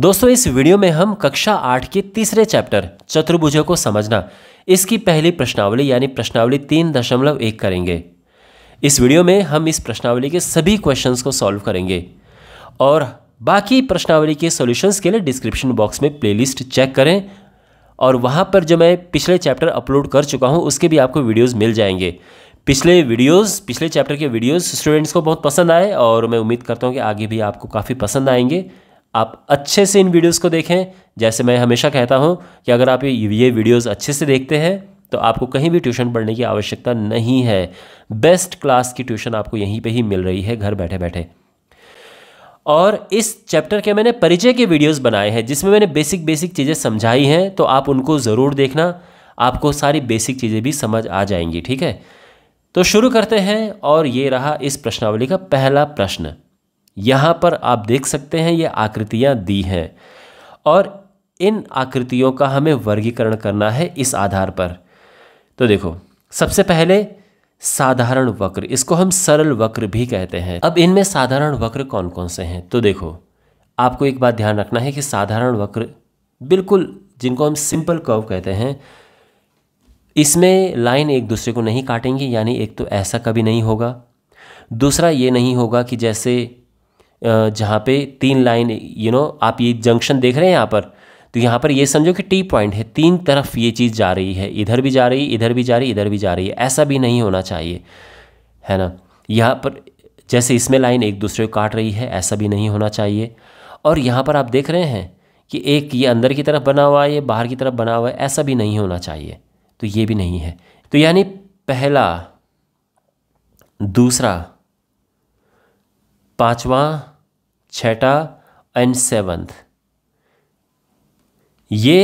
दोस्तों इस वीडियो में हम कक्षा आठ के तीसरे चैप्टर चतुर्भुजों को समझना इसकी पहली प्रश्नावली यानी प्रश्नावली तीन दशमलव एक करेंगे इस वीडियो में हम इस प्रश्नावली के सभी क्वेश्चंस को सॉल्व करेंगे और बाकी प्रश्नावली के सॉल्यूशंस के लिए डिस्क्रिप्शन बॉक्स में प्लेलिस्ट चेक करें और वहाँ पर जो मैं पिछले चैप्टर अपलोड कर चुका हूँ उसके भी आपको वीडियोज़ मिल जाएंगे पिछले वीडियोस पिछले चैप्टर के वीडियोस स्टूडेंट्स को बहुत पसंद आए और मैं उम्मीद करता हूँ कि आगे भी आपको काफ़ी पसंद आएंगे आप अच्छे से इन वीडियोस को देखें जैसे मैं हमेशा कहता हूं कि अगर आप ये वीडियोस अच्छे से देखते हैं तो आपको कहीं भी ट्यूशन पढ़ने की आवश्यकता नहीं है बेस्ट क्लास की ट्यूशन आपको यहीं पे ही मिल रही है घर बैठे बैठे और इस चैप्टर के मैंने परिचय के वीडियोस बनाए हैं जिसमें मैंने बेसिक बेसिक चीज़ें समझाई हैं तो आप उनको ज़रूर देखना आपको सारी बेसिक चीज़ें भी समझ आ जाएंगी ठीक है तो शुरू करते हैं और ये रहा इस प्रश्नावली का पहला प्रश्न यहाँ पर आप देख सकते हैं ये आकृतियाँ दी हैं और इन आकृतियों का हमें वर्गीकरण करना है इस आधार पर तो देखो सबसे पहले साधारण वक्र इसको हम सरल वक्र भी कहते हैं अब इनमें साधारण वक्र कौन कौन से हैं तो देखो आपको एक बात ध्यान रखना है कि साधारण वक्र बिल्कुल जिनको हम सिंपल कर्व कहते हैं इसमें लाइन एक दूसरे को नहीं काटेंगे यानी एक तो ऐसा कभी नहीं होगा दूसरा ये नहीं होगा कि जैसे जहाँ पे तीन लाइन यू नो आप ये जंक्शन देख रहे हैं यहाँ पर तो यहाँ पर ये समझो कि टी पॉइंट है तीन तरफ ये चीज़ जा रही है इधर भी जा रही है इधर भी जा रही इधर भी जा रही है ऐसा भी नहीं होना चाहिए है ना यहाँ पर जैसे इसमें लाइन एक दूसरे को काट रही है ऐसा भी नहीं होना चाहिए और यहाँ पर आप देख रहे हैं कि एक ये अंदर की तरफ बना हुआ है ये बाहर की तरफ बना हुआ है ऐसा भी नहीं होना चाहिए तो ये भी नहीं है तो यानी पहला दूसरा पांचवा छठा एंड सेवंथ ये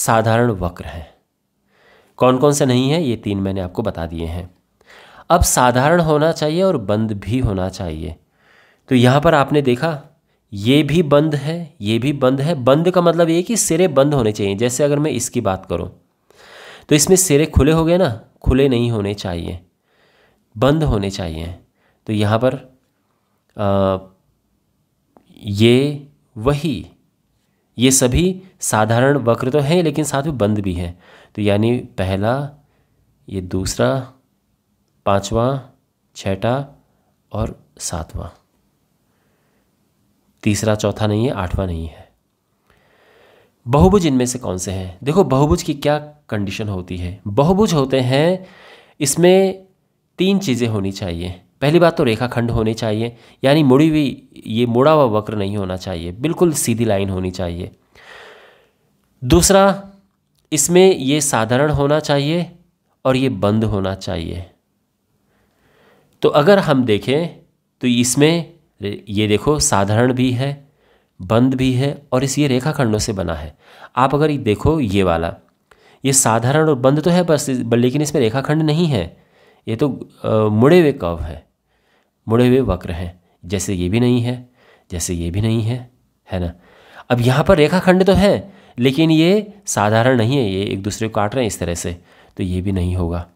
साधारण वक्र हैं कौन कौन से नहीं है ये तीन मैंने आपको बता दिए हैं अब साधारण होना चाहिए और बंद भी होना चाहिए तो यहाँ पर आपने देखा ये भी बंद है ये भी बंद है बंद का मतलब ये कि सिरे बंद होने चाहिए जैसे अगर मैं इसकी बात करूँ तो इसमें सिरे खुले हो गए ना खुले नहीं होने चाहिए बंद होने चाहिए तो यहाँ पर आ, ये वही ये सभी साधारण वक्र तो हैं लेकिन साथ में बंद भी हैं तो यानी पहला ये दूसरा पांचवा छठा और सातवां तीसरा चौथा नहीं है आठवां नहीं है बहुभुज इनमें से कौन से हैं देखो बहुभुज की क्या कंडीशन होती है बहुभुज होते हैं इसमें तीन चीज़ें होनी चाहिए पहली बात तो रेखाखंड होने चाहिए यानी मुड़ी हुई ये मुड़ा हुआ वक्र नहीं होना चाहिए बिल्कुल सीधी लाइन होनी चाहिए दूसरा इसमें ये साधारण होना चाहिए और ये बंद होना चाहिए तो अगर हम देखें तो इसमें ये देखो साधारण भी है बंद भी है और इस ये रेखाखंडों से बना है आप अगर ये देखो ये वाला ये साधारण और बंद तो है बस लेकिन इसमें रेखाखंड नहीं है ये तो मुड़े हुए कव है मुड़े हुए वक्र हैं जैसे ये भी नहीं है जैसे ये भी नहीं है है ना अब यहाँ पर रेखाखंड तो है लेकिन ये साधारण नहीं है ये एक दूसरे को काट रहे हैं इस तरह से तो ये भी नहीं होगा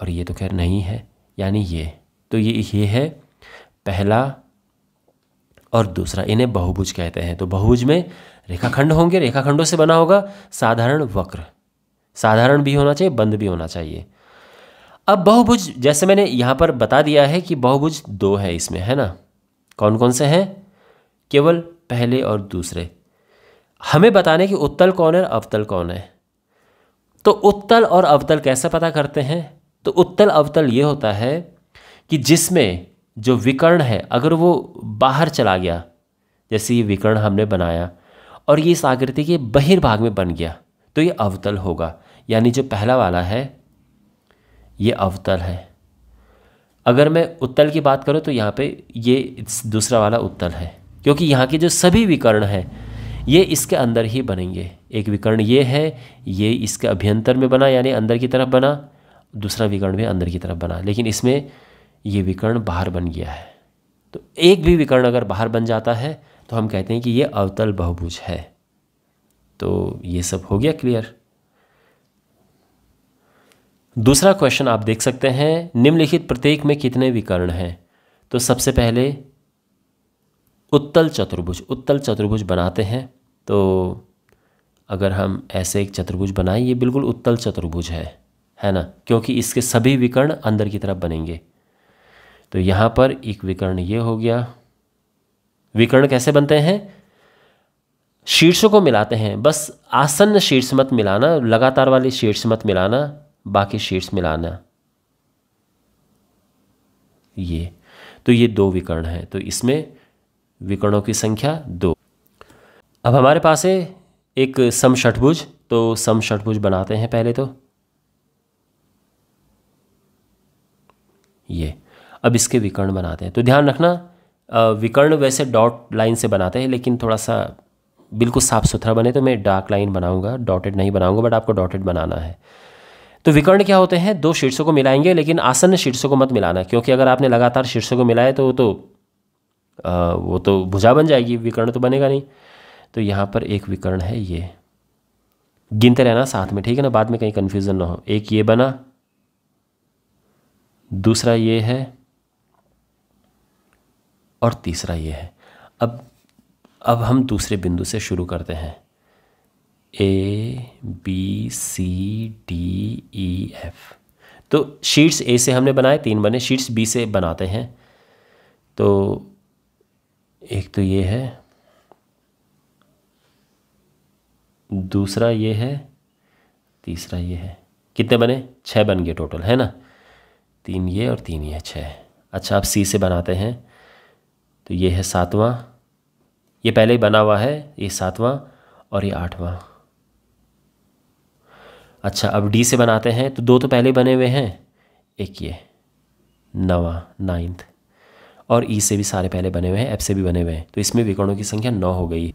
और ये तो खैर नहीं है यानी ये तो ये ये है पहला और दूसरा इन्हें बहुभुज कहते हैं तो बहुभुज में रेखाखंड होंगे रेखाखंडों से बना होगा साधारण वक्र साधारण भी होना चाहिए बंद भी होना चाहिए अब बहुभुज जैसे मैंने यहाँ पर बता दिया है कि बहुभुज दो है इसमें है ना कौन कौन से हैं केवल पहले और दूसरे हमें बताने कि उत्तल कौन है अवतल कौन है तो उत्तल और अवतल कैसे पता करते हैं तो उत्तल अवतल ये होता है कि जिसमें जो विकर्ण है अगर वो बाहर चला गया जैसे ये विकर्ण हमने बनाया और ये इस आकृति के बहिर्भाग में बन गया तो ये अवतल होगा यानी जो पहला वाला है ये अवतल है अगर मैं उत्तल की बात करूँ तो यहाँ पे ये दूसरा वाला उत्तल है क्योंकि यहाँ के जो सभी विकर्ण हैं ये इसके अंदर ही बनेंगे एक विकर्ण ये है ये इसके अभ्यंतर में बना यानी अंदर की तरफ बना दूसरा विकर्ण भी अंदर की तरफ बना लेकिन इसमें ये विकर्ण बाहर बन गया है तो एक भी विकर्ण अगर बाहर बन जाता है तो हम कहते हैं कि ये अवतल बहुभुज है तो ये सब हो गया क्लियर दूसरा क्वेश्चन आप देख सकते हैं निम्नलिखित प्रत्येक में कितने विकर्ण हैं तो सबसे पहले उत्तल चतुर्भुज उत्तल चतुर्भुज बनाते हैं तो अगर हम ऐसे एक चतुर्भुज बनाएं ये बिल्कुल उत्तल चतुर्भुज है है ना क्योंकि इसके सभी विकर्ण अंदर की तरफ बनेंगे तो यहाँ पर एक विकर्ण ये हो गया विकर्ण कैसे बनते हैं शीर्षों को मिलाते हैं बस आसन्न शीर्ष मत मिलाना लगातार वाली शीर्ष मत मिलाना बाकी शीट्स मिलाना ये तो ये दो विकर्ण हैं तो इसमें विकर्णों की संख्या दो अब हमारे पास है एक समषठभुज तो समुज बनाते हैं पहले तो ये अब इसके विकर्ण बनाते हैं तो ध्यान रखना विकर्ण वैसे डॉट लाइन से बनाते हैं लेकिन थोड़ा सा बिल्कुल साफ़ सुथरा बने तो मैं डार्क लाइन बनाऊंगा डॉटेड नहीं बनाऊंगा बट आपको डॉटेड बनाना है तो विकर्ण क्या होते हैं दो शीर्षों को मिलाएंगे लेकिन आसन्न शीर्षों को मत मिलाना क्योंकि अगर आपने लगातार शीर्षों को मिलाए तो वो तो आ, वो तो भुजा बन जाएगी विकर्ण तो बनेगा नहीं तो यहाँ पर एक विकर्ण है ये गिनते रहना साथ में ठीक है ना बाद में कहीं कन्फ्यूज़न ना हो एक ये बना दूसरा ये है और तीसरा ये है अब अब हम दूसरे बिंदु से शुरू करते हैं A B C D E F तो शीट्स ए से हमने बनाए तीन बने शीट्स बी से बनाते हैं तो एक तो ये है दूसरा ये है तीसरा ये है कितने बने छः बन गए टोटल है ना तीन ये और तीन ये छः अच्छा आप सी से बनाते हैं तो ये है सातवां ये पहले ही बना हुआ है ये सातवां और ये आठवां अच्छा अब डी से बनाते हैं तो दो तो पहले बने हुए हैं एक ये नवा नाइन्थ और ई e से भी सारे पहले बने हुए हैं एफ से भी बने हुए हैं तो इसमें विकर्णों की संख्या नौ हो गई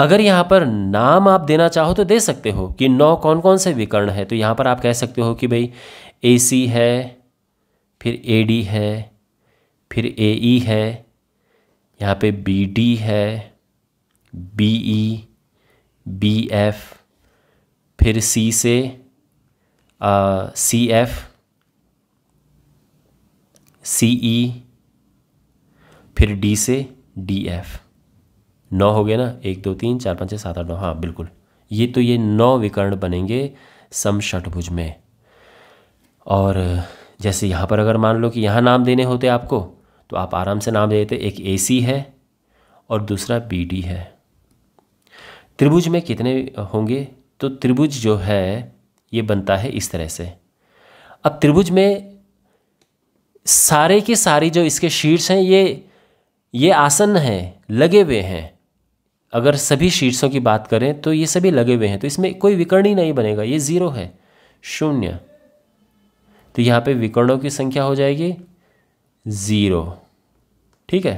अगर यहाँ पर नाम आप देना चाहो तो दे सकते हो कि नौ कौन कौन से विकर्ण है तो यहाँ पर आप कह सकते हो कि भाई ए सी है फिर ए डी है फिर ए ई e है यहाँ पे बी डी है बी ई बी एफ़ फिर सी से सी एफ सी ई फिर डी से डी एफ नौ हो गया ना एक दो तीन चार पाँच छः सात आठ नौ हाँ बिल्कुल ये तो ये नौ विकर्ण बनेंगे सम षटभुज में और जैसे यहाँ पर अगर मान लो कि यहाँ नाम देने होते आपको तो आप आराम से नाम देते एक ए सी है और दूसरा बी डी है त्रिभुज में कितने होंगे तो त्रिभुज जो है ये बनता है इस तरह से अब त्रिभुज में सारे के सारे जो इसके शीर्ष हैं ये ये आसन हैं लगे हुए हैं अगर सभी शीर्षों की बात करें तो ये सभी लगे हुए हैं तो इसमें कोई विकर्ण ही नहीं बनेगा ये ज़ीरो है शून्य तो यहाँ पे विकर्णों की संख्या हो जाएगी ज़ीरो ठीक है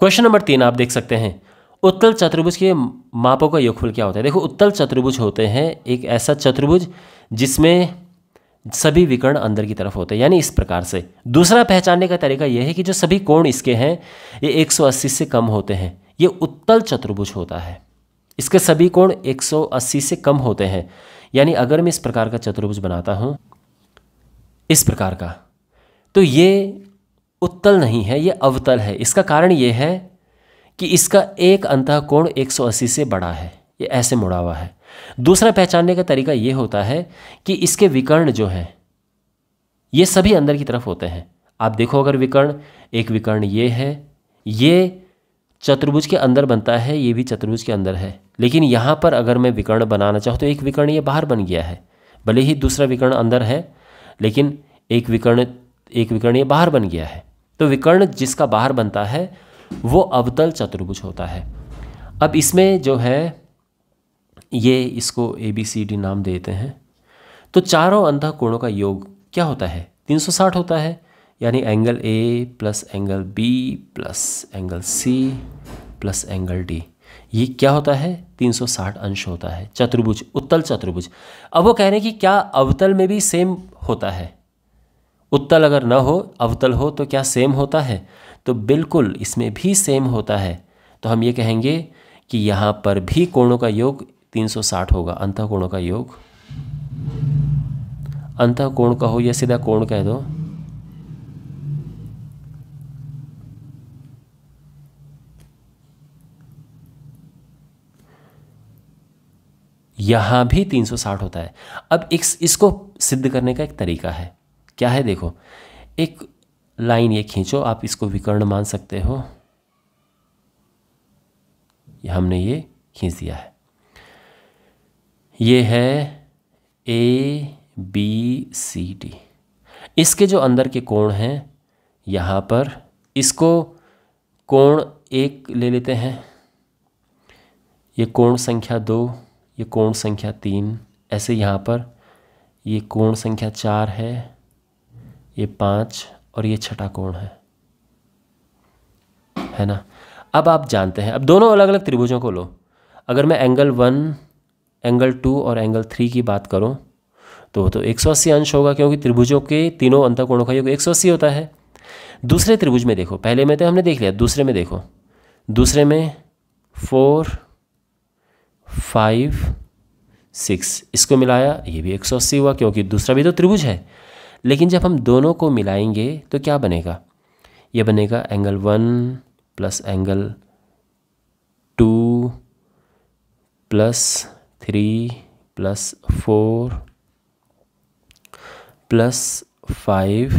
क्वेश्चन नंबर तीन आप देख सकते हैं उत्तल चतुर्भुज के मापों का योगफल क्या होता है देखो उत्तल चतुर्भुज होते हैं एक ऐसा चतुर्भुज जिसमें सभी विकर्ण अंदर की तरफ होते हैं यानी इस प्रकार से दूसरा पहचानने का तरीका यह है कि जो सभी कोण इसके हैं ये 180 से कम होते हैं ये उत्तल चतुर्भुज होता है इसके सभी कोण 180 से कम होते हैं यानी अगर मैं इस प्रकार का चतुर्भुज बनाता हूँ इस प्रकार का तो ये उत्तल नहीं है ये अवतल है इसका कारण ये है कि इसका एक अंत कोण 180 से बड़ा है ये ऐसे मुड़ा हुआ है दूसरा पहचानने का तरीका यह होता है कि इसके विकर्ण जो हैं ये सभी अंदर की तरफ होते हैं आप देखो अगर विकर्ण एक विकर्ण ये है ये चतुर्भुज के अंदर बनता है ये भी चतुर्भुज के अंदर है लेकिन यहाँ पर अगर मैं विकर्ण बनाना चाहूँ तो एक विकर्ण ये बाहर बन गया है भले ही दूसरा विकर्ण अंदर है लेकिन एक विकर्ण एक विकर्ण ये बाहर बन गया है तो विकर्ण जिसका बाहर बनता है वो अवतल चतुर्भुज होता है अब इसमें जो है ये इसको ए बी सी डी नाम देते हैं तो चारों अंध कोणों का योग क्या होता है 360 होता है यानी angle A plus angle B plus angle C plus angle D ये क्या होता है 360 अंश होता है चतुर्भुज उत्तल चतुर्भुज अब वो कह रहे हैं कि क्या अवतल में भी सेम होता है उत्तल अगर न हो अवतल हो तो क्या सेम होता है तो बिल्कुल इसमें भी सेम होता है तो हम ये कहेंगे कि यहाँ पर भी कोणों का योग 360 होगा अंत कोणों का योग अंत कोण का हो या सीधा कोण कह दो यहाँ भी 360 होता है अब इस इसको सिद्ध करने का एक तरीका है क्या है देखो एक लाइन ये खींचो आप इसको विकर्ण मान सकते हो हमने ये खींच दिया है ये है ए बी सी डी इसके जो अंदर के कोण हैं यहाँ पर इसको कोण एक ले लेते हैं ये कोण संख्या दो ये कोण संख्या तीन ऐसे यहाँ पर ये कोण संख्या चार है ये पाँच और ये छठा कोण है है ना अब आप जानते हैं अब दोनों अलग अलग त्रिभुजों को लो अगर मैं एंगल वन एंगल टू और एंगल थ्री की बात करूं तो वो तो एक अंश होगा क्योंकि त्रिभुजों के तीनों अंतर कोणों का योग एक होता है दूसरे त्रिभुज में देखो पहले में तो हमने देख लिया दूसरे में देखो दूसरे में फोर फाइव सिक्स इसको मिलाया ये भी एक सौ अस्सी हुआ क्योंकि दूसरा भी तो त्रिभुज है लेकिन जब हम दोनों को मिलाएंगे तो क्या बनेगा ये बनेगा angle one plus angle two plus three plus four plus five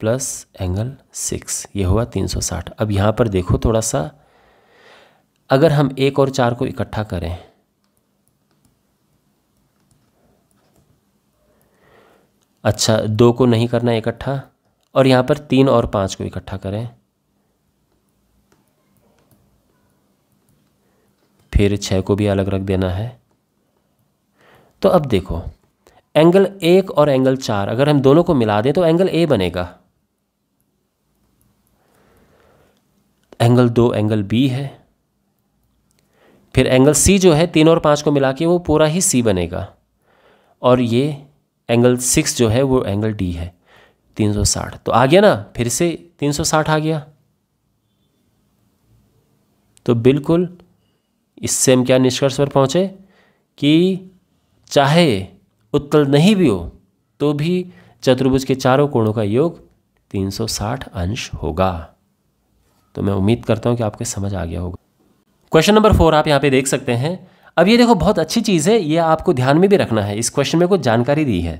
plus angle six ये हुआ तीन सौ साठ अब यहाँ पर देखो थोड़ा सा अगर हम एक और चार को इकट्ठा करें अच्छा दो को नहीं करना इकट्ठा और यहाँ पर तीन और पाँच को इकट्ठा करें फिर छः को भी अलग रख देना है तो अब देखो एंगल एक और एंगल चार अगर हम दोनों को मिला दें तो एंगल ए बनेगा एंगल दो एंगल बी है फिर एंगल सी जो है तीन और पाँच को मिला के वो पूरा ही सी बनेगा और ये एंगल सिक्स जो है वो एंगल डी है 360 तो आ गया ना फिर से 360 आ गया तो बिल्कुल इससे हम क्या निष्कर्ष पर पहुंचे कि चाहे उत्तल नहीं भी हो तो भी चतुर्भुज के चारों कोणों का योग 360 अंश होगा तो मैं उम्मीद करता हूं कि आपके समझ आ गया होगा क्वेश्चन नंबर फोर आप यहां पे देख सकते हैं अब ये देखो बहुत अच्छी चीज़ है ये आपको ध्यान में भी रखना है इस क्वेश्चन में कुछ जानकारी दी है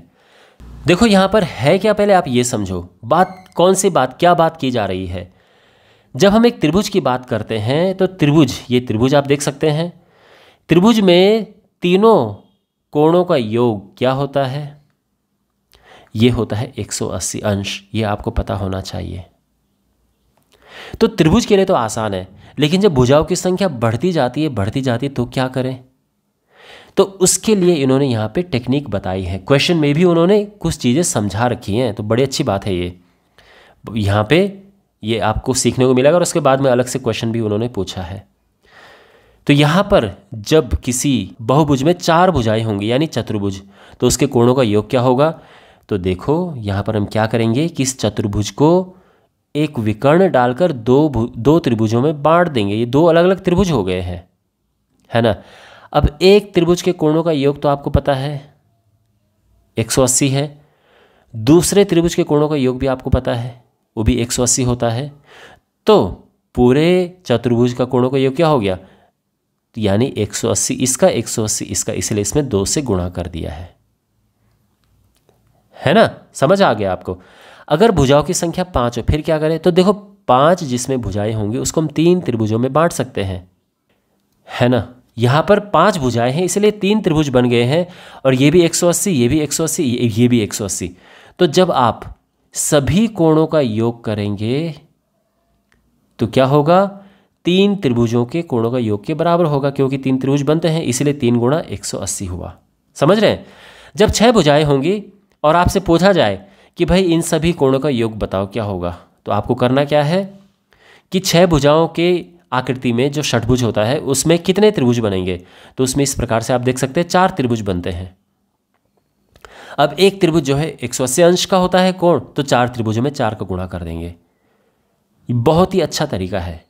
देखो यहां पर है क्या पहले आप ये समझो बात कौन सी बात क्या बात की जा रही है जब हम एक त्रिभुज की बात करते हैं तो त्रिभुज ये त्रिभुज आप देख सकते हैं त्रिभुज में तीनों कोणों का योग क्या होता है ये होता है 180 अंश ये आपको पता होना चाहिए तो त्रिभुज के लिए तो आसान है लेकिन जब भुजाओं की संख्या बढ़ती जाती है बढ़ती जाती है तो क्या करें तो उसके लिए इन्होंने यहाँ पे टेक्निक बताई है क्वेश्चन में भी उन्होंने कुछ चीज़ें समझा रखी हैं तो बड़ी अच्छी बात है ये यहाँ पे ये आपको सीखने को मिलेगा और उसके बाद में अलग से क्वेश्चन भी उन्होंने पूछा है तो यहाँ पर जब किसी बहुभुज में चार भुजाएं होंगी यानी चतुर्भुज तो उसके कोणों का योग क्या होगा तो देखो यहाँ पर हम क्या करेंगे कि इस चतुर्भुज को एक विकर्ण डालकर दो दो त्रिभुजों में बांट देंगे ये दो अलग अलग त्रिभुज हो गए हैं है ना अब एक त्रिभुज के कोणों का योग तो आपको पता है 180 है दूसरे त्रिभुज के कोणों का योग भी आपको पता है वो भी 180 होता है तो पूरे चतुर्भुज का कोणों का योग क्या हो गया यानी 180 इसका 180 इसका इसलिए इसमें दो से गुणा कर दिया है है ना समझ आ गया आपको अगर भुजाओं की संख्या पांच हो फिर क्या करें तो देखो पांच जिसमें भुजाएं होंगी उसको हम तीन त्रिभुजों में बांट सकते हैं है ना यहाँ पर पांच भुजाएं हैं इसलिए तीन त्रिभुज बन गए हैं और ये भी 180 ये भी 180 ये भी 180 तो जब आप सभी कोणों का योग करेंगे तो क्या होगा तीन त्रिभुजों के कोणों का योग के बराबर होगा क्योंकि तीन त्रिभुज बनते हैं इसलिए तीन गुणा एक हुआ समझ रहे हैं जब छह भुजाएं होंगी और आपसे पूछा जाए कि भाई इन सभी कोणों का योग बताओ क्या होगा तो आपको करना क्या है कि छह भुजाओं के आकृति में जो षटभुज होता है उसमें कितने त्रिभुज बनेंगे तो उसमें इस प्रकार से आप देख सकते हैं चार त्रिभुज बनते हैं अब एक त्रिभुज जो है एक अंश का होता है कोण तो चार त्रिभुजों में चार का गुणा कर देंगे बहुत ही अच्छा तरीका है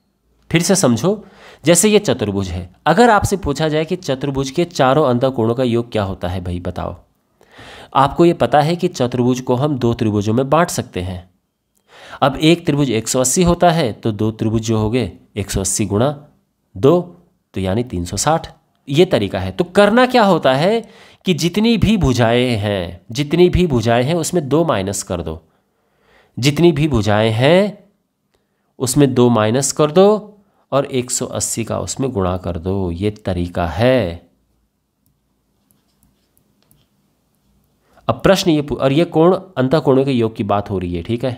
फिर से समझो जैसे ये चतुर्भुज है अगर आपसे पूछा जाए कि चतुर्भुज के चारों अंतर कोणों का योग क्या होता है भाई बताओ आपको ये पता है कि चतुर्भुज को हम दो त्रिभुजों में बांट सकते हैं अब एक त्रिभुज 180 होता है तो दो त्रिभुज जो हो गए एक सौ अस्सी गुणा दो तो यानी तीन सौ साठ ये तरीका है तो करना क्या होता है कि जितनी भी भुजाएं हैं जितनी भी भुजाएं हैं उसमें दो माइनस कर दो जितनी भी भुजाएं हैं उसमें दो माइनस कर दो और 180 का उसमें गुणा कर दो ये तरीका है अब प्रश्न ये और ये कोण अंतः कोणों के योग की बात हो रही है ठीक है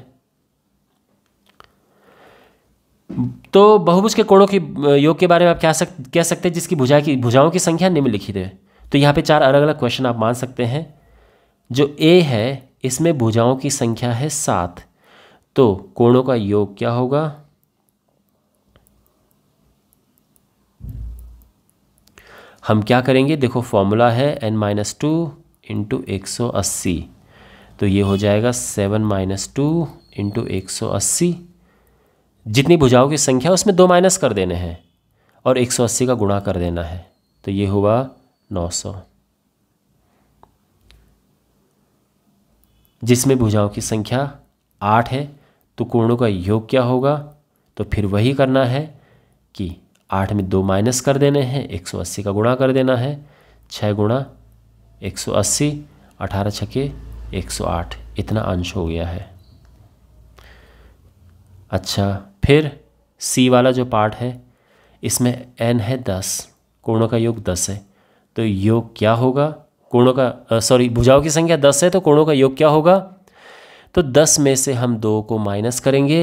तो बहुभुज के कोणों के योग के बारे में आप क्या सक कह सकते हैं जिसकी भुजा की भुजाओं की संख्या निम्नलिखित है तो यहाँ पे चार अलग अलग क्वेश्चन आप मान सकते हैं जो ए है इसमें भुजाओं की संख्या है सात तो कोणों का योग क्या होगा हम क्या करेंगे देखो फॉर्मूला है एन माइनस टू इंटू एक सौ अस्सी तो ये हो जाएगा सेवन माइनस टू इंटू एक सौ अस्सी जितनी भुजाओं की संख्या उसमें दो माइनस कर देने हैं और 180 का गुणा कर देना है तो ये हुआ 900 जिसमें भुजाओं की संख्या आठ है तो कोणों का योग क्या होगा तो फिर वही करना है कि आठ में दो माइनस कर देने हैं 180 का गुणा कर देना है छः गुणा एक सौ अस्सी अठारह छके एक सौ आठ इतना अंश हो गया है अच्छा फिर सी वाला जो पार्ट है इसमें एन है दस कोणों का योग दस है तो योग क्या होगा कोणों का सॉरी भुजाओं की संख्या दस है तो कोणों का योग क्या होगा तो दस में से हम दो को माइनस करेंगे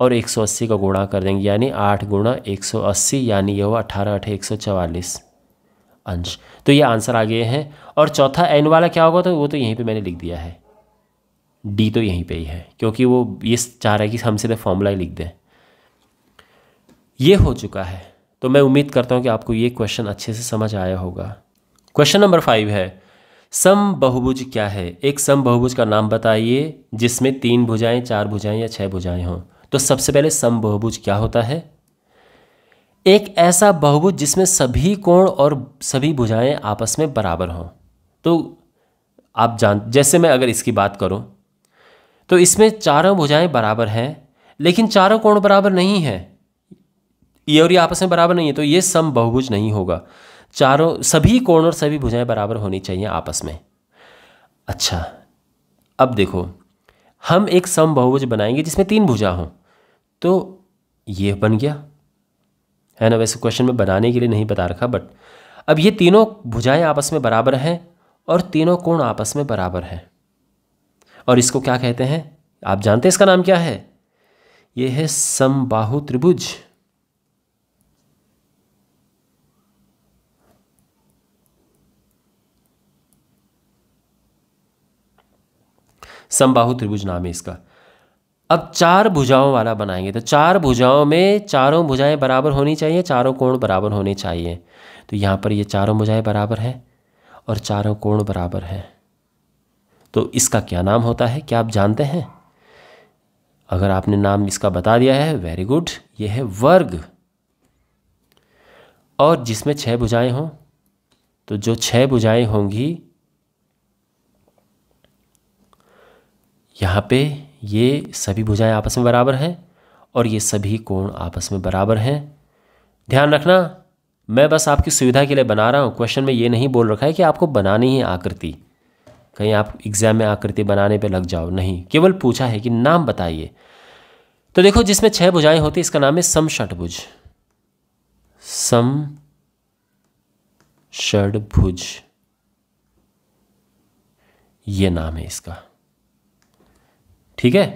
और एक सौ अस्सी का गुणा कर देंगे यानी आठ गुणा एक सौ अस्सी यानी यह हुआ अठारह अठे एक सौ चवालीस अंश तो ये आंसर आ गए हैं और चौथा एन वाला क्या होगा तो वो तो यहीं पे मैंने लिख दिया है डी तो यहीं पे ही है क्योंकि वो ये चाह रहा है कि हम सीधे फॉर्मूला ही लिख दें ये हो चुका है तो मैं उम्मीद करता हूँ कि आपको ये क्वेश्चन अच्छे से समझ आया होगा क्वेश्चन नंबर फाइव है सम बहुभुज क्या है एक सम बहुभुज का नाम बताइए जिसमें तीन भुजाएं चार भुजाएं या छह भुजाएं हों तो सबसे पहले सम बहुभुज क्या होता है एक ऐसा बहुभुज जिसमें सभी कोण और सभी भुजाएं आपस में बराबर हों तो आप जान जैसे मैं अगर इसकी बात करूं तो इसमें चारों भुजाएं बराबर हैं लेकिन चारों कोण बराबर नहीं है ये और ये आपस में बराबर नहीं है तो ये सम बहुभुज नहीं होगा चारों सभी कोण और सभी भुजाएं बराबर होनी चाहिए आपस में अच्छा अब देखो हम एक सम बहुभुज बनाएंगे जिसमें तीन भुजा हों तो ये बन गया है ना वैसे क्वेश्चन में बनाने के लिए नहीं बता रखा बट अब ये तीनों भुजाएं आपस में बराबर हैं और तीनों कोण आपस में बराबर हैं और इसको क्या कहते हैं आप जानते हैं इसका नाम क्या है यह है समबाहु त्रिभुज समबाहु त्रिभुज नाम है इसका अब चार भुजाओं वाला बनाएंगे तो चार भुजाओं में चारों भुजाएं बराबर होनी चाहिए चारों कोण बराबर होने चाहिए तो यहां पर ये चारों भुजाएं बराबर हैं और चारों कोण बराबर हैं तो इसका क्या नाम होता है क्या आप जानते हैं अगर आपने नाम इसका बता दिया है वेरी गुड यह है वर्ग और जिसमें छह भुजाएं हों तो जो छह भुजाएं होंगी यहां पे ये सभी भुजाएं आपस में बराबर हैं और ये सभी कोण आपस में बराबर हैं ध्यान रखना मैं बस आपकी सुविधा के लिए बना रहा हूं क्वेश्चन में ये नहीं बोल रखा है कि आपको बनानी है आकृति कहीं आप एग्ज़ाम में आकृति बनाने पर लग जाओ नहीं केवल पूछा है कि नाम बताइए तो देखो जिसमें छह भुजाएं होती इसका नाम है सम षटभुज सम षडभुज ये नाम है इसका ठीक है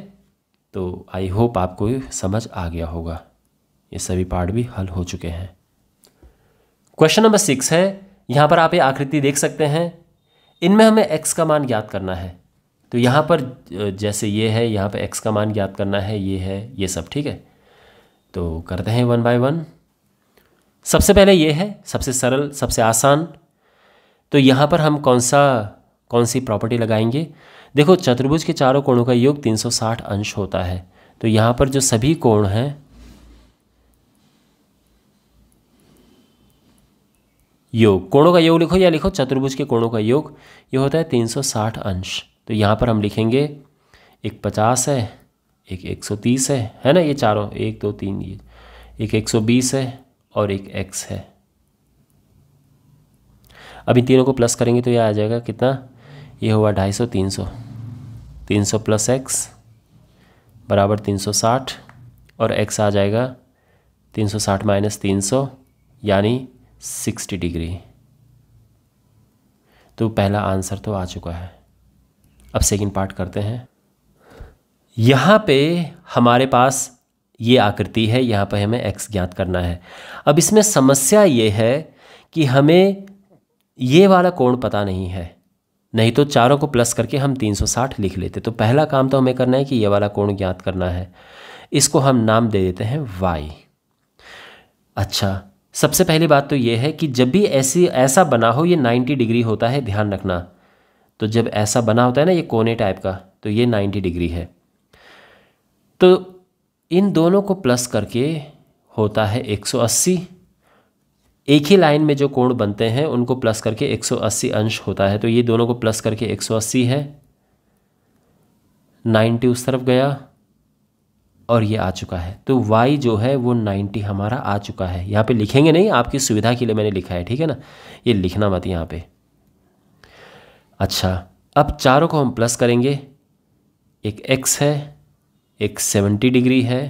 तो आई होप आपको समझ आ गया होगा ये सभी पार्ट भी हल हो चुके हैं क्वेश्चन नंबर सिक्स है यहां पर आप ये आकृति देख सकते हैं इनमें हमें x का मान ज्ञात करना है तो यहाँ पर जैसे ये है यहाँ पर x का मान ज्ञात करना है ये है ये सब ठीक है तो करते हैं वन बाय वन सबसे पहले ये है सबसे सरल सबसे आसान तो यहाँ पर हम कौन सा कौन सी प्रॉपर्टी लगाएंगे देखो चतुर्भुज के चारों कोणों का योग 360 अंश होता है तो यहाँ पर जो सभी कोण हैं योग कोणों का योग लिखो या लिखो चतुर्भुज के कोणों का योग ये होता है 360 अंश तो यहाँ पर हम लिखेंगे एक पचास है एक एक सौ तीस है है ना ये चारों एक दो तीन ये एक एक सौ बीस है और एक एक्स है अभी तीनों को प्लस करेंगे तो यह आ जाएगा कितना ये हुआ ढाई सौ तीन सौ तीन सौ प्लस एक्स बराबर तीन सौ साठ और एक्स आ जाएगा तीन सौ साठ माइनस तीन सौ यानी सिक्सटी डिग्री तो पहला आंसर तो आ चुका है अब सेकंड पार्ट करते हैं यहाँ पे हमारे पास ये आकृति है यहाँ पे हमें एक्स ज्ञात करना है अब इसमें समस्या ये है कि हमें ये वाला कोण पता नहीं है नहीं तो चारों को प्लस करके हम 360 लिख लेते तो पहला काम तो हमें करना है कि ये वाला कोण ज्ञात करना है इसको हम नाम दे देते हैं वाई अच्छा सबसे पहली बात तो ये है कि जब भी ऐसी ऐसा बना हो ये 90 डिग्री होता है ध्यान रखना तो जब ऐसा बना होता है ना ये कोने टाइप का तो ये 90 डिग्री है तो इन दोनों को प्लस करके होता है 180 एक ही लाइन में जो कोण बनते हैं उनको प्लस करके 180 अंश होता है तो ये दोनों को प्लस करके 180 है 90 उस तरफ गया और ये आ चुका है तो y जो है वो 90 हमारा आ चुका है यहाँ पे लिखेंगे नहीं आपकी सुविधा के लिए मैंने लिखा है ठीक है ना ये लिखना मत यहाँ पे अच्छा अब चारों को हम प्लस करेंगे एक x है एक 70 डिग्री है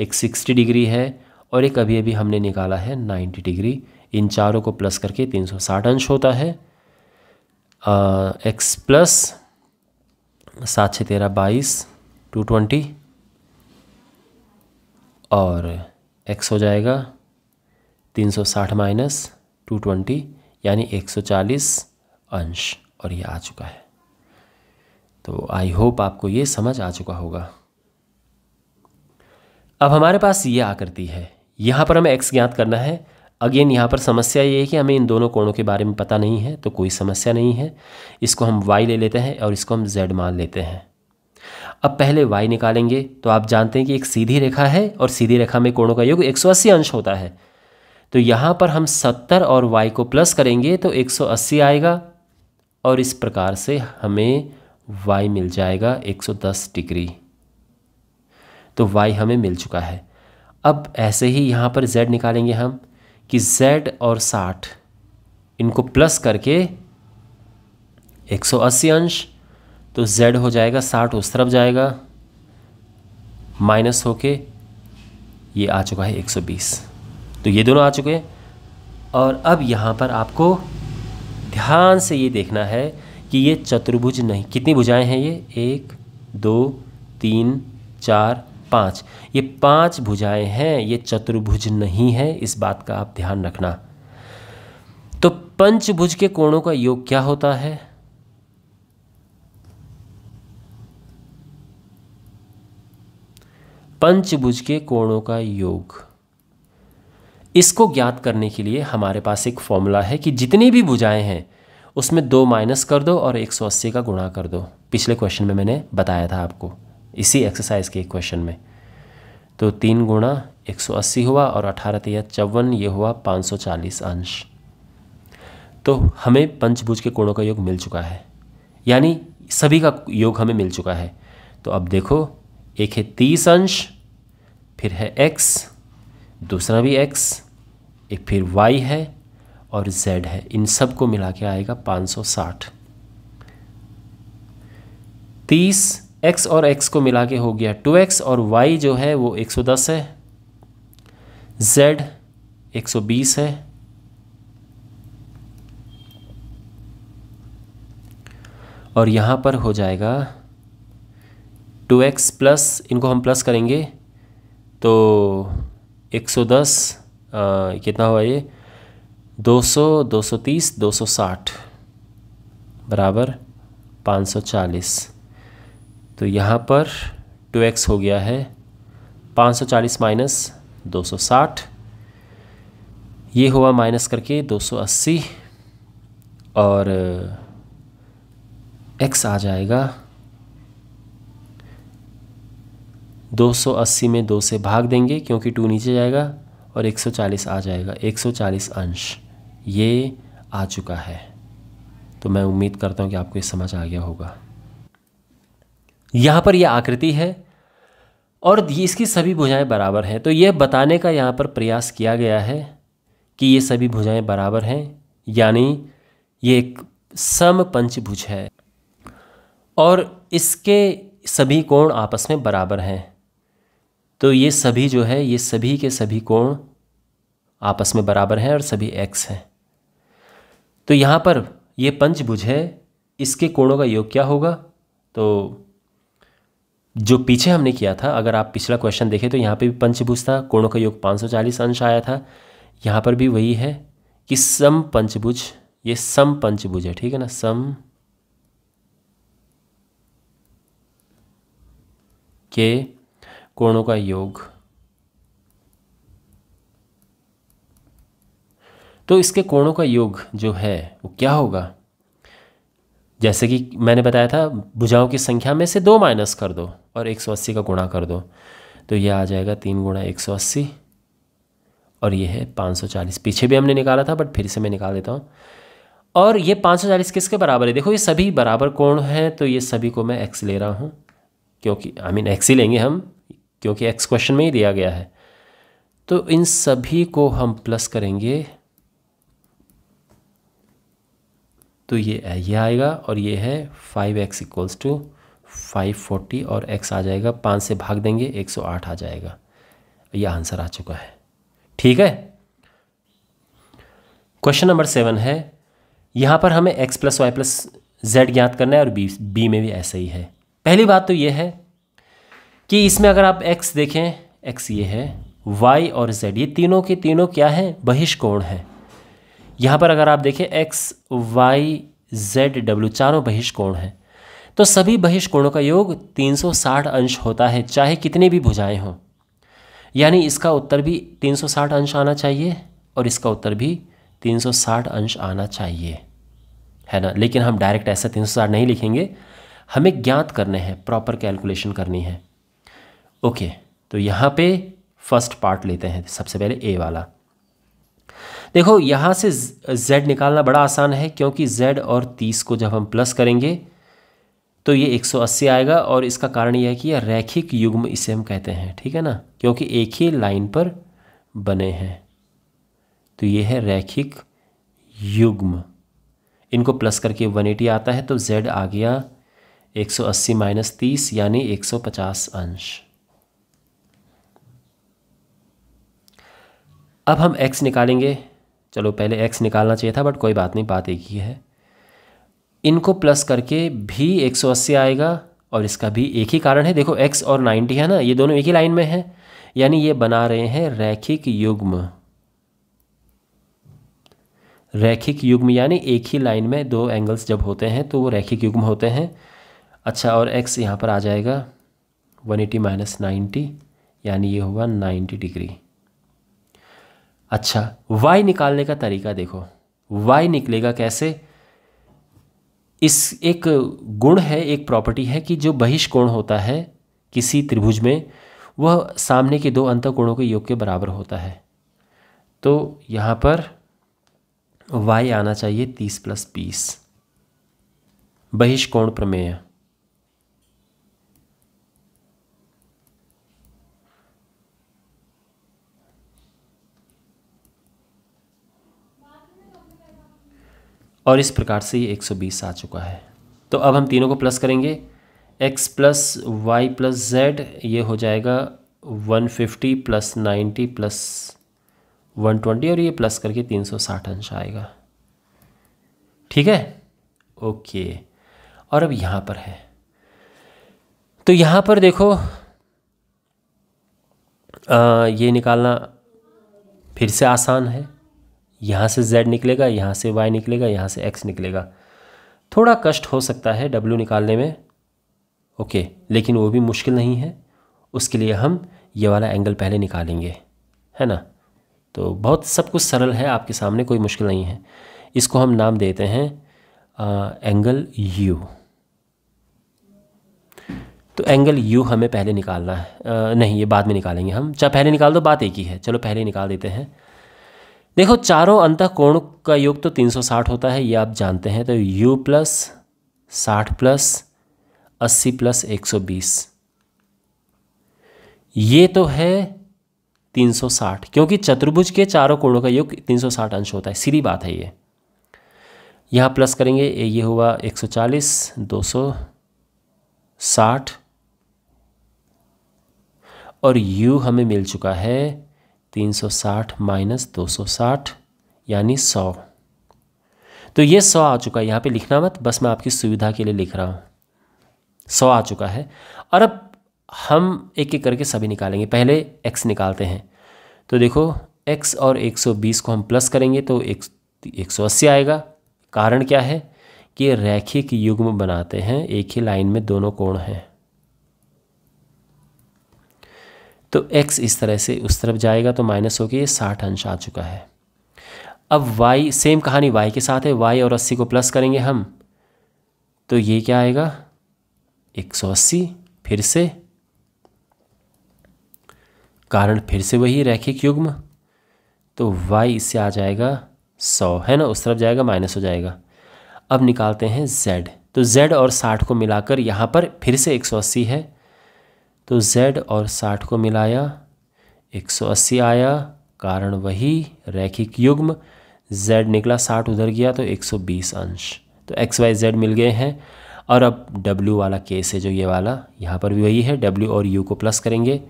एक 60 डिग्री है और एक अभी अभी हमने निकाला है 90 डिग्री इन चारों को प्लस करके 360 अंश होता है एक्स प्लस सात छः तेरह बाईस टू ट्वेंटी और x हो जाएगा 360 माइनस 220 यानी 140 अंश और ये आ चुका है तो आई होप आपको ये समझ आ चुका होगा अब हमारे पास ये आकृति है यहाँ पर हमें x ज्ञात करना है अगेन यहाँ पर समस्या ये है कि हमें इन दोनों कोणों के बारे में पता नहीं है तो कोई समस्या नहीं है इसको हम y ले लेते हैं और इसको हम z मान लेते हैं अब पहले y निकालेंगे तो आप जानते हैं कि एक सीधी रेखा है और सीधी रेखा में कोणों का योग 180 अंश होता है तो यहाँ पर हम 70 और y को प्लस करेंगे तो 180 आएगा और इस प्रकार से हमें y मिल जाएगा 110 डिग्री तो y हमें मिल चुका है अब ऐसे ही यहाँ पर z निकालेंगे हम कि z और 60 इनको प्लस करके 180 अंश तो z हो जाएगा साठ उस तरफ जाएगा माइनस होके ये आ चुका है 120 तो ये दोनों आ चुके हैं और अब यहाँ पर आपको ध्यान से ये देखना है कि ये चतुर्भुज नहीं कितनी भुजाएं हैं ये एक दो तीन चार पाँच ये पांच भुजाएं हैं ये चतुर्भुज नहीं है इस बात का आप ध्यान रखना तो पंचभुज के कोणों का योग क्या होता है पंचभुज के कोणों का योग इसको ज्ञात करने के लिए हमारे पास एक फॉर्मूला है कि जितनी भी भुजाएं हैं उसमें दो माइनस कर दो और 180 का गुणा कर दो पिछले क्वेश्चन में मैंने बताया था आपको इसी एक्सरसाइज के क्वेश्चन में तो तीन गुणा अस्सी हुआ और अठारह तेरह चौवन ये हुआ 540 अंश तो हमें पंचभुज के कोणों का योग मिल चुका है यानी सभी का योग हमें मिल चुका है तो अब देखो एक है तीस अंश फिर है एक्स दूसरा भी एक्स एक फिर वाई है और जेड है इन सब को मिला के आएगा 560 तीस एक्स और एक्स को मिला के हो गया टू एक्स और वाई जो है वो 110 है जेड 120 है और यहाँ पर हो जाएगा टू एक्स प्लस इनको हम प्लस करेंगे तो एक सौ दस कितना हुआ ये दो सौ दो सौ तीस दो सौ साठ बराबर पाँच सौ चालीस तो यहाँ पर टू एक्स हो गया है पाँच सौ चालीस माइनस दो सौ साठ ये हुआ माइनस करके दो सौ अस्सी और एक्स आ जाएगा 280 में दो से भाग देंगे क्योंकि टू नीचे जाएगा और 140 आ जाएगा 140 अंश ये आ चुका है तो मैं उम्मीद करता हूँ कि आपको ये समझ आ गया होगा यहाँ पर यह आकृति है और इसकी सभी भुजाएं बराबर हैं तो यह बताने का यहाँ पर प्रयास किया गया है कि ये सभी भुजाएं बराबर हैं यानी ये एक सम पंचभुज है और इसके सभी कोण आपस में बराबर हैं तो ये सभी जो है ये सभी के सभी कोण आपस में बराबर हैं और सभी एक्स हैं तो यहाँ पर ये पंचभुज है इसके कोणों का योग क्या होगा तो जो पीछे हमने किया था अगर आप पिछला क्वेश्चन देखें तो यहाँ पे भी पंचभुज था कोणों का योग 540 अंश आया था यहाँ पर भी वही है कि सम पंचभुज ये सम पंचभुज है ठीक है ना सम के कोणों का योग तो इसके कोणों का योग जो है वो क्या होगा जैसे कि मैंने बताया था भुजाओं की संख्या में से दो माइनस कर दो और 180 का गुणा कर दो तो ये आ जाएगा तीन गुणा एक और ये है 540 पीछे भी हमने निकाला था बट फिर से मैं निकाल देता हूँ और ये 540 किसके बराबर है देखो ये सभी बराबर कोण हैं तो ये सभी को मैं एक्स ले रहा हूँ क्योंकि आई मीन एक्स ही लेंगे हम क्योंकि एक्स क्वेश्चन में ही दिया गया है तो इन सभी को हम प्लस करेंगे तो ये ये आएगा और ये है five X equals to five forty और x आ जाएगा पाँच से भाग देंगे एक सौ आठ आ जाएगा ये आंसर आ चुका है ठीक है क्वेश्चन नंबर सेवन है यहाँ पर हमें x plus Y plus Z ज्ञात करना है और b b में भी ऐसा ही है पहली बात तो ये है कि इसमें अगर आप एक्स देखें एक्स ये है वाई और जेड ये तीनों के तीनों क्या हैं बहिष्कोण हैं यहाँ पर अगर आप देखें एक्स वाई जेड डब्ल्यू चारों बहिष्कोण हैं तो सभी बहिष्कोणों का योग 360 अंश होता है चाहे कितनी भी भुजाएं हों यानी इसका उत्तर भी 360 अंश आना चाहिए और इसका उत्तर भी 360 अंश आना चाहिए है ना लेकिन हम डायरेक्ट ऐसा 360 नहीं लिखेंगे हमें ज्ञात करने हैं प्रॉपर कैलकुलेशन करनी है ओके तो यहाँ पे फर्स्ट पार्ट लेते हैं सबसे पहले ए वाला देखो यहाँ से जेड निकालना बड़ा आसान है क्योंकि जेड और तीस को जब हम प्लस करेंगे तो ये 180 आएगा और इसका कारण यह है कि यह रैखिक युग्म इसे हम कहते हैं ठीक है ना क्योंकि एक ही लाइन पर बने हैं तो ये है रैखिक युग्म इनको प्लस करके 180 आता है तो z आ गया 180 माइनस तीस यानी 150 अंश अब हम एक्स निकालेंगे चलो पहले एक्स निकालना चाहिए था बट कोई बात नहीं बात एक ही है इनको प्लस करके भी 180 आएगा और इसका भी एक ही कारण है देखो एक्स और 90 है ना ये दोनों एक ही लाइन में हैं यानी ये बना रहे हैं रैखिक युग्म रैखिक युग्म यानी एक ही लाइन में दो एंगल्स जब होते हैं तो वो रैखिक युग्म होते हैं अच्छा और एक्स यहाँ पर आ जाएगा 180 एटी माइनस नाइन्टी यानी ये हुआ 90 डिग्री अच्छा वाई निकालने का तरीका देखो वाई निकलेगा कैसे इस एक गुण है एक प्रॉपर्टी है कि जो बहिष्कोण होता है किसी त्रिभुज में वह सामने के दो अंतकोणों के योग के बराबर होता है तो यहाँ पर y आना चाहिए तीस प्लस बीस बहिष्कोण प्रमेय और इस प्रकार से ये 120 आ चुका है तो अब हम तीनों को प्लस करेंगे X plus Y plus Z ये हो जाएगा 150 plus ninety plus one twenty और ये प्लस करके 360 अंश आएगा ठीक है ओके और अब यहाँ पर है तो यहाँ पर देखो आ, ये निकालना फिर से आसान है यहाँ से z निकलेगा यहाँ से y निकलेगा यहाँ से x निकलेगा थोड़ा कष्ट हो सकता है w निकालने में ओके लेकिन वो भी मुश्किल नहीं है उसके लिए हम ये वाला एंगल पहले निकालेंगे है ना तो बहुत सब कुछ सरल है आपके सामने कोई मुश्किल नहीं है इसको हम नाम देते हैं आ, एंगल यू तो एंगल यू हमें पहले निकालना है आ, नहीं ये बाद में निकालेंगे हम चाहे पहले निकाल दो बात एक ही है चलो पहले निकाल देते हैं देखो चारों अंत कोण का योग तो 360 होता है ये आप जानते हैं तो u प्लस साठ प्लस अस्सी प्लस एक सौ बीस ये तो है 360 क्योंकि चतुर्भुज के चारों कोणों का योग 360 अंश होता है सीधी बात है ये यहाँ प्लस करेंगे ये हुआ 140 260 और u हमें मिल चुका है तीन सौ साठ माइनस दो सौ साठ यानी सौ तो ये सौ आ चुका है यहाँ पे लिखना मत बस मैं आपकी सुविधा के लिए लिख रहा हूँ सौ आ चुका है और अब हम एक एक करके सभी निकालेंगे पहले एक्स निकालते हैं तो देखो एक्स और 120 को हम प्लस करेंगे तो एक 180 आएगा कारण क्या है कि रैखिक युग्म बनाते हैं एक ही लाइन में दोनों कोण हैं तो x इस तरह से उस तरफ जाएगा तो माइनस होकर ये साठ अंश आ चुका है अब y सेम कहानी y के साथ है y और अस्सी को प्लस करेंगे हम तो ये क्या आएगा एक सौ अस्सी फिर से कारण फिर से वही रैखिक युग्म तो y इससे आ जाएगा सौ है ना उस तरफ जाएगा माइनस हो जाएगा अब निकालते हैं z तो z और साठ को मिलाकर यहाँ पर फिर से एक सौ अस्सी है तो z और 60 को मिलाया 180 आया कारण वही रैखिक युग्म z निकला 60 उधर गया तो 120 अंश तो एक्स वाई जेड मिल गए हैं और अब w वाला केस है जो ये वाला यहाँ पर भी वही है w और u को प्लस करेंगे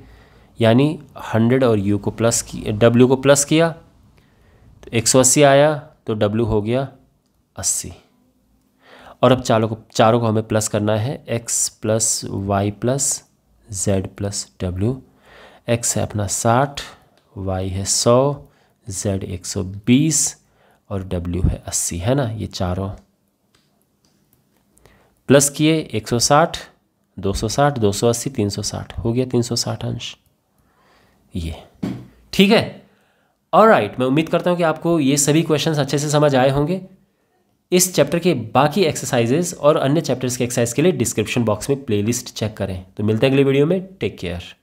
यानी 100 और u को प्लस की w को प्लस किया तो 180 आया तो w हो गया 80 और अब चारों को चारों को हमें प्लस करना है x plus Y plus Z plus W X है अपना साठ वाई है सौ जेड एक सौ बीस और डब्ल्यू है अस्सी है ना ये चारों प्लस किए एक सौ साठ दो सौ साठ दो सौ अस्सी तीन सौ साठ हो गया तीन सौ साठ अंश ये ठीक है और राइट right, मैं उम्मीद करता हूँ कि आपको ये सभी क्वेश्चंस अच्छे से समझ आए होंगे इस चैप्टर के बाकी एक्सरसाइजेज और अन्य चैप्टर्स के एक्सरसाइज के लिए डिस्क्रिप्शन बॉक्स में प्लेलिस्ट चेक करें तो मिलते हैं अगले वीडियो में टेक केयर